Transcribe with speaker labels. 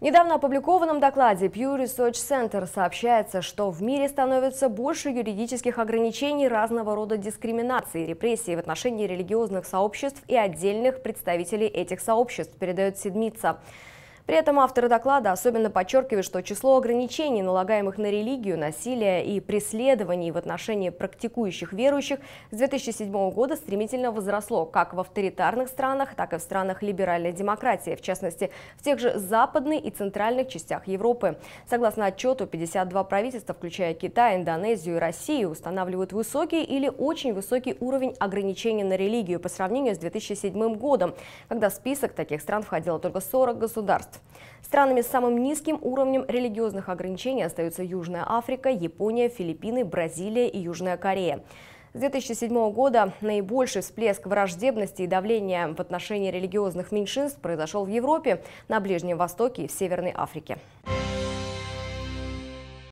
Speaker 1: недавно опубликованном докладе Pew Research Center сообщается, что в мире становится больше юридических ограничений разного рода дискриминации и репрессий в отношении религиозных сообществ и отдельных представителей этих сообществ, передает Седмица. При этом авторы доклада особенно подчеркивают, что число ограничений, налагаемых на религию, насилие и преследований в отношении практикующих верующих с 2007 года стремительно возросло как в авторитарных странах, так и в странах либеральной демократии, в частности, в тех же западной и центральных частях Европы. Согласно отчету, 52 правительства, включая Китай, Индонезию и Россию, устанавливают высокий или очень высокий уровень ограничений на религию по сравнению с 2007 годом, когда в список таких стран входило только 40 государств. Странами с самым низким уровнем религиозных ограничений остаются Южная Африка, Япония, Филиппины, Бразилия и Южная Корея. С 2007 года наибольший всплеск враждебности и давления в отношении религиозных меньшинств произошел в Европе, на Ближнем Востоке и в Северной Африке.